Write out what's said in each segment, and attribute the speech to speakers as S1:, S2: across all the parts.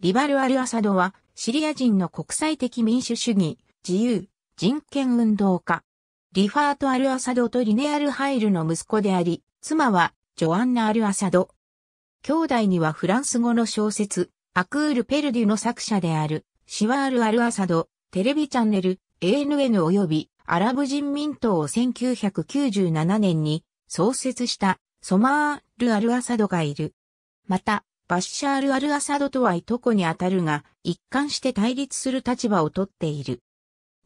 S1: リバル・アル・アサドは、シリア人の国際的民主主義、自由、人権運動家。リファート・アル・アサドとリネアル・ハイルの息子であり、妻は、ジョアンナ・アル・アサド。兄弟にはフランス語の小説、アクール・ペルデュの作者である、シワール・アル・アサド、テレビチャンネル、ANN 及び、アラブ人民党を1997年に創設した、ソマール・アル・アサドがいる。また、バッシャール・アル・アサドとはいとこにあたるが、一貫して対立する立場をとっている。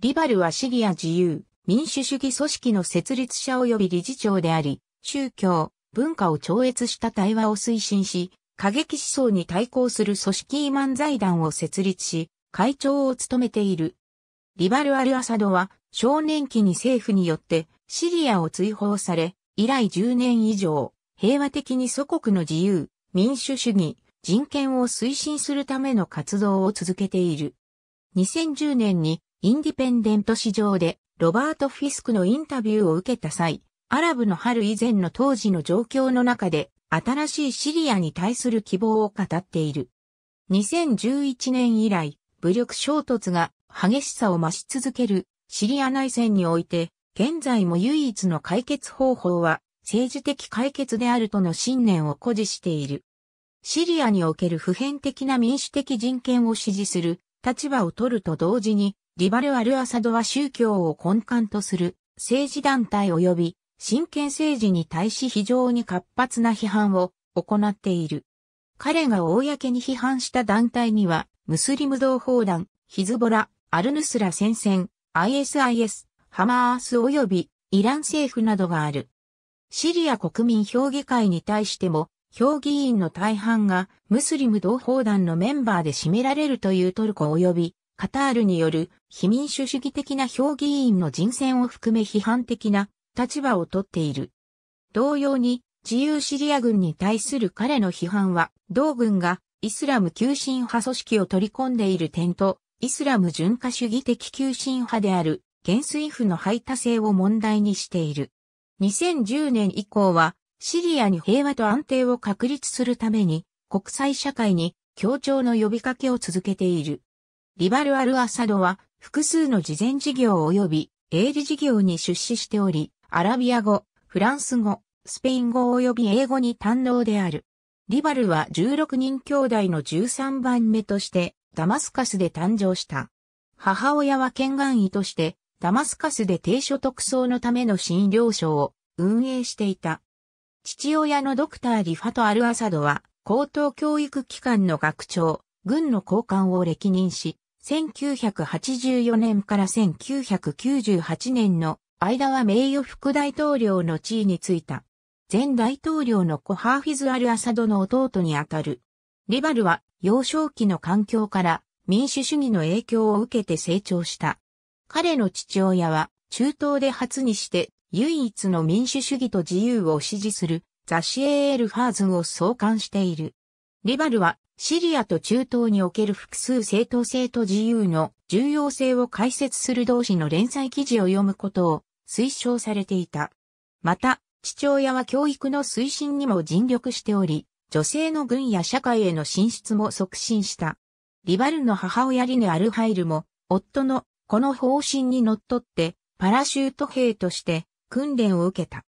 S1: リバルはシリア自由、民主主義組織の設立者及び理事長であり、宗教、文化を超越した対話を推進し、過激思想に対抗する組織イマン財団を設立し、会長を務めている。リバル・アル・アサドは少年期に政府によってシリアを追放され、以来10年以上、平和的に祖国の自由、民主主義、人権を推進するための活動を続けている。2010年にインディペンデント市場でロバート・フィスクのインタビューを受けた際、アラブの春以前の当時の状況の中で新しいシリアに対する希望を語っている。2011年以来、武力衝突が激しさを増し続けるシリア内戦において、現在も唯一の解決方法は政治的解決であるとの信念を誇示している。シリアにおける普遍的な民主的人権を支持する立場を取ると同時に、リバル・アル・アサドは宗教を根幹とする政治団体及び真剣政治に対し非常に活発な批判を行っている。彼が公に批判した団体には、ムスリム同胞団、ヒズボラ、アルヌスラ戦線、ISIS、ハマース及びイラン政府などがある。シリア国民評議会に対しても、評議員の大半がムスリム同胞団のメンバーで占められるというトルコ及びカタールによる非民主主義的な評議員の人選を含め批判的な立場をとっている。同様に自由シリア軍に対する彼の批判は同軍がイスラム急進派組織を取り込んでいる点とイスラム純化主義的急進派である元帥府の排他性を問題にしている。2010年以降は、シリアに平和と安定を確立するために、国際社会に協調の呼びかけを続けている。リバル・アル・アサドは、複数の慈善事業及び営利事業に出資しており、アラビア語、フランス語、スペイン語及び英語に堪能である。リバルは16人兄弟の13番目として、ダマスカスで誕生した。母親は県外医として、ダマスカスで低所得層のための診療所を運営していた。父親のドクターリファト・アルアサドは、高等教育機関の学長、軍の高官を歴任し、1984年から1998年の間は名誉副大統領の地位についた。前大統領のコハーフィズ・アル・アサドの弟にあたる。リバルは幼少期の環境から民主主義の影響を受けて成長した。彼の父親は中東で初にして唯一の民主主義と自由を支持するザシエール・ファーズンを創刊している。リバルはシリアと中東における複数正当性と自由の重要性を解説する同士の連載記事を読むことを推奨されていた。また、父親は教育の推進にも尽力しており、女性の軍や社会への進出も促進した。リバルの母親リネ・アルハイルも、夫のこの方針にのっとって、パラシュート兵として訓練を受けた。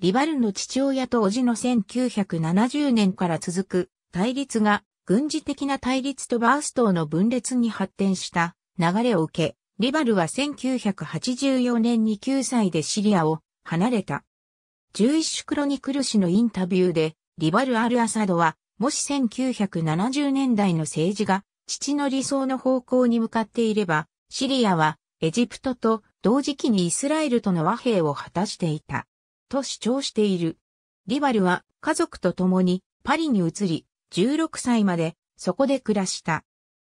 S1: リバルの父親と叔父の1970年から続く対立が軍事的な対立とバーストの分裂に発展した流れを受け、リバルは1984年に9歳でシリアを離れた。11種クロニクル氏のインタビューで、リバル・アル・アサドは、もし1970年代の政治が、父の理想の方向に向かっていれば、シリアはエジプトと同時期にイスラエルとの和平を果たしていた。と主張している。リバルは家族と共にパリに移り、16歳までそこで暮らした。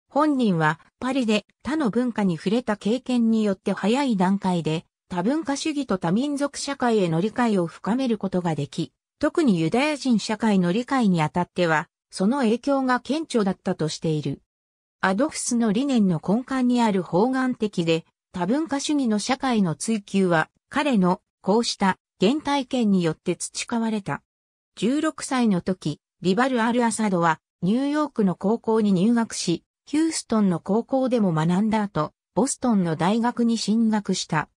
S1: 本人はパリで他の文化に触れた経験によって早い段階で多文化主義と多民族社会への理解を深めることができ、特にユダヤ人社会の理解にあたっては、その影響が顕著だったとしている。アドフスの理念の根幹にある方眼的で多文化主義の社会の追求は彼のこうした原体験によって培われた。16歳の時、リバル・アル・アサドはニューヨークの高校に入学し、ヒューストンの高校でも学んだ後、ボストンの大学に進学した。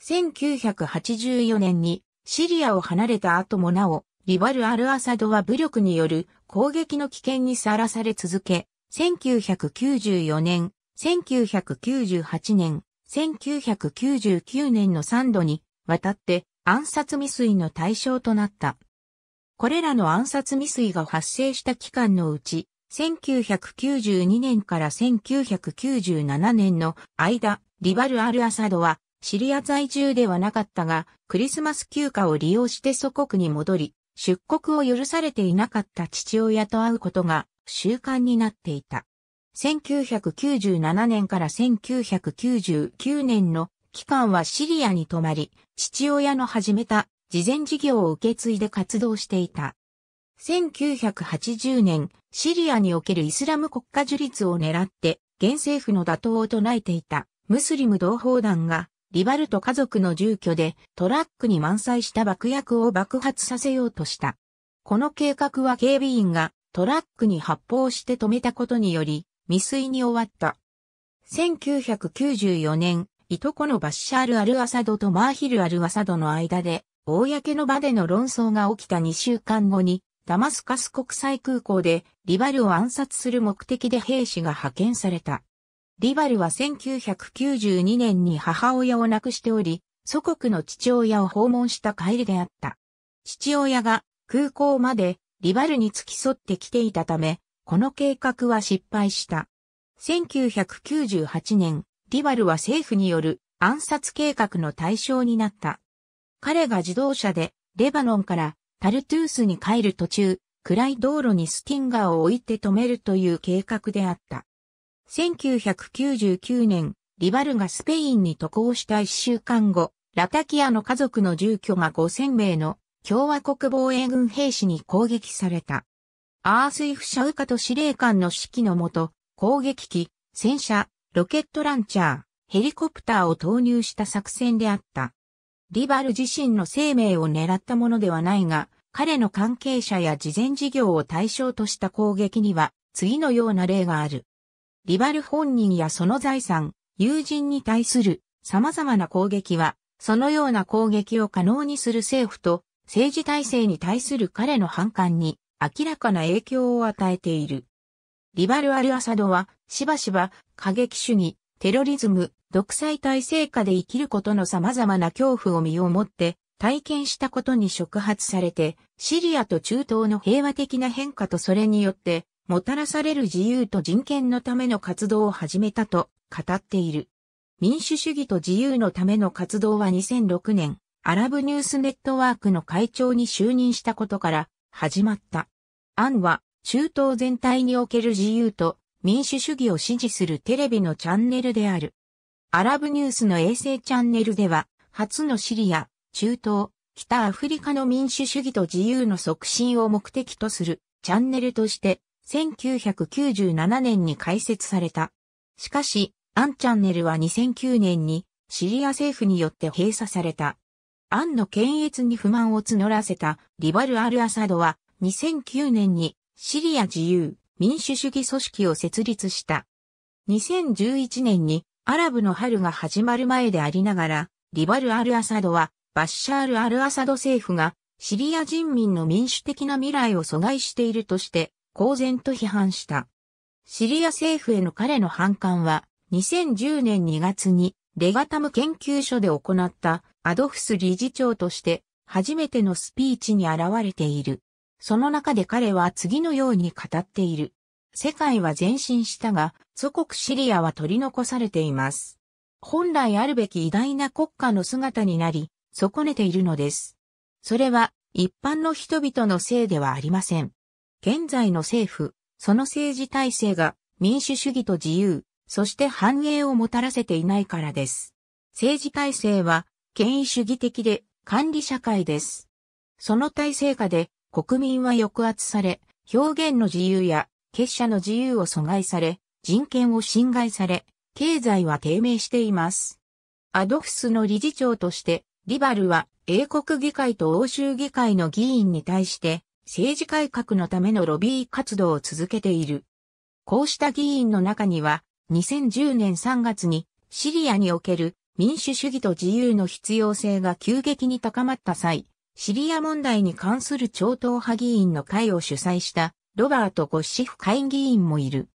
S1: 1984年にシリアを離れた後もなお、リバル・アル・アサドは武力による攻撃の危険にさらされ続け、1994年、1998年、1999年の3度にわたって暗殺未遂の対象となった。これらの暗殺未遂が発生した期間のうち、1992年から1997年の間、リバル・アル・アサドはシリア在住ではなかったが、クリスマス休暇を利用して祖国に戻り、出国を許されていなかった父親と会うことが習慣になっていた。1997年から1999年の期間はシリアに泊まり、父親の始めた慈善事業を受け継いで活動していた。1980年、シリアにおけるイスラム国家樹立を狙って、現政府の打倒を唱えていたムスリム同胞団が、リバルト家族の住居でトラックに満載した爆薬を爆発させようとした。この計画は警備員がトラックに発砲して止めたことにより、未遂に終わった。1994年、いとこのバッシャール・アルアサドとマーヒル・アルアサドの間で、公の場での論争が起きた2週間後に、ダマスカス国際空港でリバルを暗殺する目的で兵士が派遣された。リバルは1992年に母親を亡くしており、祖国の父親を訪問した帰りであった。父親が空港までリバルに付き添ってきていたため、この計画は失敗した。1998年、リバルは政府による暗殺計画の対象になった。彼が自動車でレバノンからタルトゥースに帰る途中、暗い道路にスティンガーを置いて止めるという計画であった。1999年、リバルがスペインに渡航した一週間後、ラタキアの家族の住居が5000名の共和国防衛軍兵士に攻撃された。アースイフシャウカと司令官の指揮のもと、攻撃機、戦車、ロケットランチャー、ヘリコプターを投入した作戦であった。リバル自身の生命を狙ったものではないが、彼の関係者や事前事業を対象とした攻撃には、次のような例がある。リバル本人やその財産、友人に対する様々な攻撃は、そのような攻撃を可能にする政府と政治体制に対する彼の反感に明らかな影響を与えている。リバル・アル・アサドは、しばしば、過激主義、テロリズム、独裁体制下で生きることの様々な恐怖を身をもって、体験したことに触発されて、シリアと中東の平和的な変化とそれによって、もたらされる自由と人権のための活動を始めたと語っている。民主主義と自由のための活動は2006年、アラブニュースネットワークの会長に就任したことから始まった。案は中東全体における自由と民主主義を支持するテレビのチャンネルである。アラブニュースの衛星チャンネルでは、初のシリア、中東、北アフリカの民主主義と自由の促進を目的とするチャンネルとして、1997年に開設された。しかし、アンチャンネルは2009年にシリア政府によって閉鎖された。アンの検閲に不満を募らせたリバル・アル・アサドは2009年にシリア自由民主主義組織を設立した。2011年にアラブの春が始まる前でありながら、リバル・アル・アサドはバッシャール・アル・アサド政府がシリア人民の民主的な未来を阻害しているとして公然と批判した。シリア政府への彼の反感は2010年2月にレガタム研究所で行ったアドフス理事長として初めてのスピーチに現れている。その中で彼は次のように語っている。世界は前進したが、祖国シリアは取り残されています。本来あるべき偉大な国家の姿になり、損ねているのです。それは一般の人々のせいではありません。現在の政府、その政治体制が民主主義と自由、そして繁栄をもたらせていないからです。政治体制は権威主義的で管理社会です。その体制下で国民は抑圧され、表現の自由や結社の自由を阻害され、人権を侵害され、経済は低迷しています。アドフスの理事長として、リバルは英国議会と欧州議会の議員に対して政治改革のためのロビー活動を続けている。こうした議員の中には2010年3月にシリアにおける民主主義と自由の必要性が急激に高まった際、シリア問題に関する超党派議員の会を主催したロバート・ゴッシフ会議員もいる。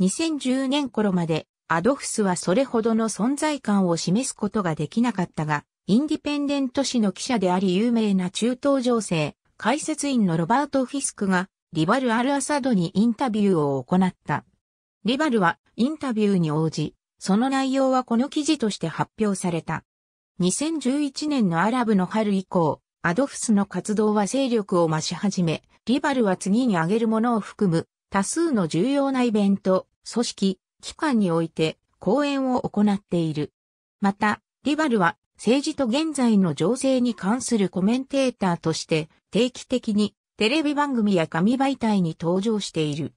S1: 2010年頃までアドフスはそれほどの存在感を示すことができなかったが、インディペンデント紙の記者であり有名な中東情勢、解説員のロバート・フィスクがリバル・アル・アサドにインタビューを行った。リバルはインタビューに応じ、その内容はこの記事として発表された。2011年のアラブの春以降、アドフスの活動は勢力を増し始め、リバルは次に挙げるものを含む多数の重要なイベント、組織、機関において講演を行っている。また、リバルは政治と現在の情勢に関するコメンテーターとして定期的にテレビ番組や紙媒体に登場している。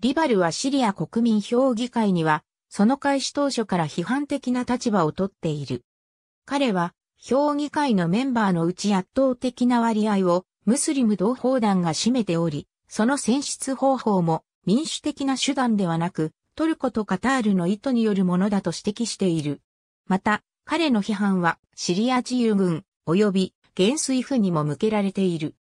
S1: リバルはシリア国民評議会には、その開始当初から批判的な立場をとっている。彼は、評議会のメンバーのうち圧倒的な割合をムスリム同胞団が占めており、その選出方法も民主的な手段ではなく、トルコとカタールの意図によるものだと指摘している。また、彼の批判はシリア自由軍及び元帥府にも向けられている。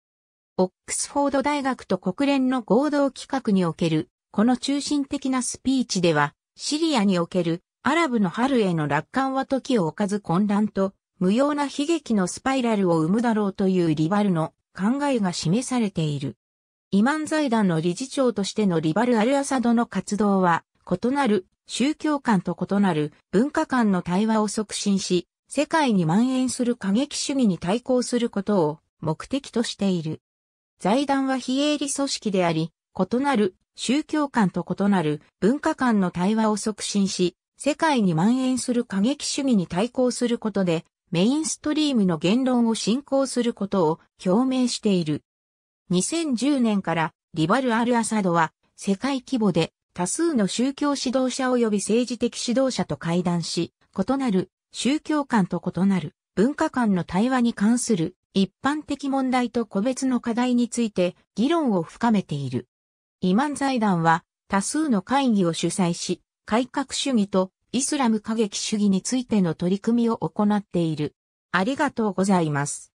S1: オックスフォード大学と国連の合同企画におけるこの中心的なスピーチでは、シリアにおけるアラブの春への楽観は時を置かず混乱と無用な悲劇のスパイラルを生むだろうというリバルの考えが示されている。イマン財団の理事長としてのリバル・アル・アサドの活動は、異なる宗教観と異なる文化観の対話を促進し、世界に蔓延する過激主義に対抗することを目的としている。財団は非営利組織であり、異なる宗教観と異なる文化間の対話を促進し、世界に蔓延する過激主義に対抗することで、メインストリームの言論を進行することを表明している。2010年からリバル・アル・アサドは世界規模で多数の宗教指導者及び政治的指導者と会談し、異なる宗教観と異なる文化間の対話に関する一般的問題と個別の課題について議論を深めている。イマン財団は多数の会議を主催し、改革主義とイスラム過激主義についての取り組みを行っている。ありがとうございます。